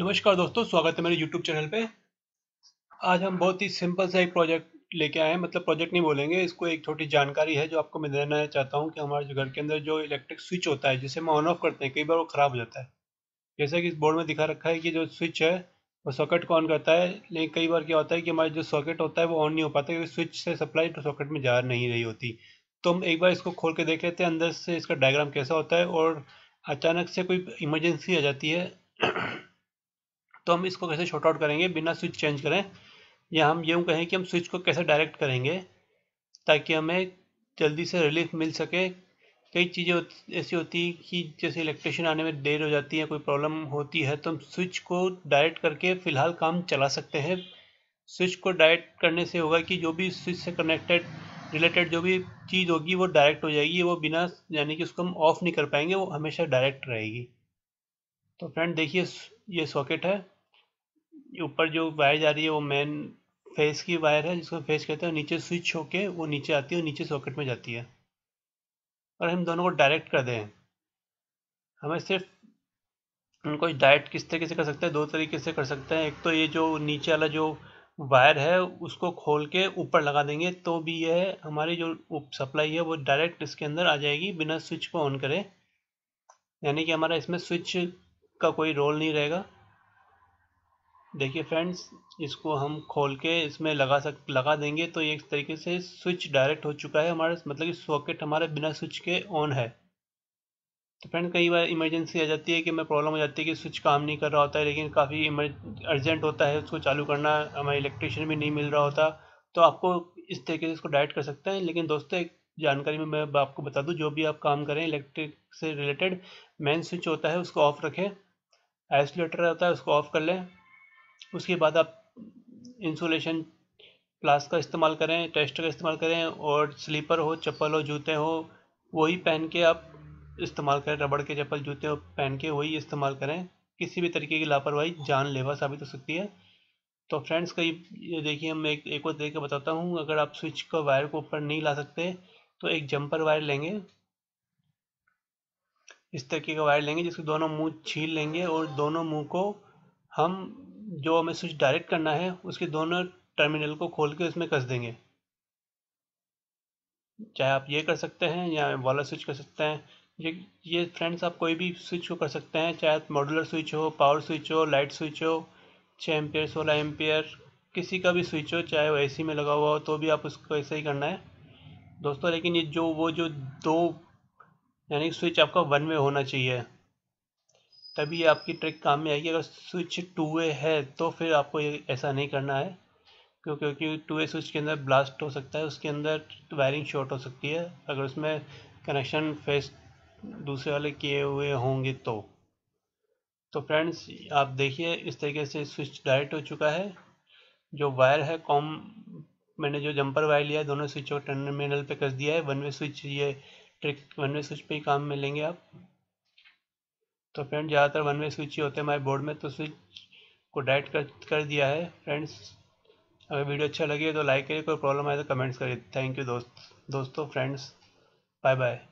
नमस्कार दोस्तों स्वागत है मेरे YouTube चैनल पे आज हम बहुत ही सिंपल सा एक प्रोजेक्ट लेके आए हैं मतलब प्रोजेक्ट नहीं बोलेंगे इसको एक छोटी जानकारी है जो आपको मैं देना चाहता हूँ कि हमारे जो घर के अंदर जो इलेक्ट्रिक स्विच होता है जिसे हम ऑन ऑफ करते हैं कई बार वो ख़राब हो जाता है जैसा कि इस बोर्ड में दिखा रखा है कि जो स्विच है वो सॉकेट को ऑन करता है लेकिन कई बार क्या होता है कि हमारा जो सॉकेट होता है वो ऑन नहीं हो पाता क्योंकि स्विच से सप्लाई तो सॉकेट में जा नहीं रही होती तो हम एक बार इसको खोल के देख लेते हैं अंदर से इसका डायग्राम कैसा होता है और अचानक से कोई इमरजेंसी आ जाती है तो हम इसको कैसे शॉर्ट आउट करेंगे बिना स्विच चेंज करें या हम यूँ कहें कि हम स्विच को कैसे डायरेक्ट करेंगे ताकि हमें जल्दी से रिलीफ मिल सके कई चीज़ें ऐसी होती हैं कि जैसे इलेक्ट्रिशियन आने में देर हो जाती है कोई प्रॉब्लम होती है तो हम स्विच को डायरेक्ट करके फ़िलहाल काम चला सकते हैं स्विच को डायरेक्ट करने से होगा कि जो भी स्विच से कनेक्टेड रिलेटेड जो भी चीज़ होगी वो डायरेक्ट हो जाएगी वो बिना यानी कि उसको हम ऑफ नहीं कर पाएंगे वो हमेशा डायरेक्ट रहेगी तो फ्रेंड देखिए ये सॉकेट है ऊपर जो वायर जा रही है वो मेन फेस की वायर है जिसको फेस कहते हैं नीचे स्विच होके वो नीचे आती है और नीचे सॉकेट में जाती है और हम दोनों को डायरेक्ट कर दें हमें सिर्फ उनको डायरेक्ट किस तरीके से कर सकते हैं दो तरीके से कर सकते हैं एक तो ये जो नीचे वाला जो वायर है उसको खोल के ऊपर लगा देंगे तो भी यह हमारी जो सप्लाई है वो डायरेक्ट इसके अंदर आ जाएगी बिना स्विच को ऑन करे यानी कि हमारा इसमें स्विच का कोई रोल नहीं रहेगा देखिए फ्रेंड्स इसको हम खोल के इसमें लगा सक लगा देंगे तो एक तरीके से स्विच डायरेक्ट हो चुका है हमारे मतलब कि सॉकेट हमारे बिना स्विच के ऑन है तो फ्रेंड कई बार इमरजेंसी आ जाती है कि मैं प्रॉब्लम हो जाती है कि स्विच काम नहीं कर रहा होता है लेकिन काफ़ी अर्जेंट होता है उसको चालू करना हमारे इलेक्ट्रिशियन भी नहीं मिल रहा होता तो आपको इस तरीके से इसको डायरेक्ट कर सकते हैं लेकिन दोस्तों एक जानकारी में मैं आपको बता दूँ जो भी आप काम करें इलेक्ट्रिक से रिलेटेड मेन स्विच होता है उसको ऑफ रखें आइसोलेटर रहता है उसको ऑफ कर लें उसके बाद आप इंसुलेशन फ्लास्क का इस्तेमाल करें टेस्ट का इस्तेमाल करें और स्लीपर हो चप्पल हो जूते हो वही पहन के आप इस्तेमाल करें रबड़ के चप्पल जूते हो पहन के वही इस्तेमाल करें किसी भी तरीके की लापरवाही जानलेवा साबित हो सकती है तो फ्रेंड्स कई देखिए हम एक एक और के बताता हूँ अगर आप स्विच का वायर को ऊपर नहीं ला सकते तो एक जंपर वायर लेंगे इस तरीके का वायर लेंगे जिसके दोनों मुंह छील लेंगे और दोनों मुंह को हम जो हमें स्विच डायरेक्ट करना है उसके दोनों टर्मिनल को खोल के उसमें कस देंगे चाहे आप ये कर सकते हैं या वाला स्विच कर सकते हैं ये ये फ्रेंड्स आप कोई भी स्विच को कर सकते हैं चाहे मॉडुलर स्विच हो पावर स्विच हो लाइट स्विच हो छः एम्पेयर सोलह एम्पेयर किसी का भी स्विच हो चाहे वो एसी में लगा हुआ हो तो भी आप उसको ऐसे ही करना है दोस्तों लेकिन ये जो वो जो दो यानी स्विच आपका वन में होना चाहिए तभी आपकी ट्रिक काम में आएगी अगर स्विच टू वे है तो फिर आपको ऐसा नहीं करना है क्यों क्योंकि टू वे स्विच के अंदर ब्लास्ट हो सकता है उसके अंदर वायरिंग शॉर्ट हो सकती है अगर उसमें कनेक्शन फेस दूसरे वाले किए हुए होंगे तो तो फ्रेंड्स आप देखिए इस तरीके से स्विच डायरेक्ट हो चुका है जो वायर है कॉम मैंने जो जंपर वायर लिया है दोनों स्विच और टर्मिनल पे कस दिया है वन वे स्विच ये ट्रिक वन वे स्विच पे ही काम में लेंगे आप तो फ्रेंड ज़्यादातर वन वे स्विच ही होते हैं हमारे बोर्ड में तो स्विच को डायरेक्ट कर कर दिया है फ्रेंड्स अगर वीडियो अच्छा लगे तो लाइक करिए कोई प्रॉब्लम आए तो कमेंट्स करिए थैंक यू दोस्त दोस्तों फ्रेंड्स बाय बाय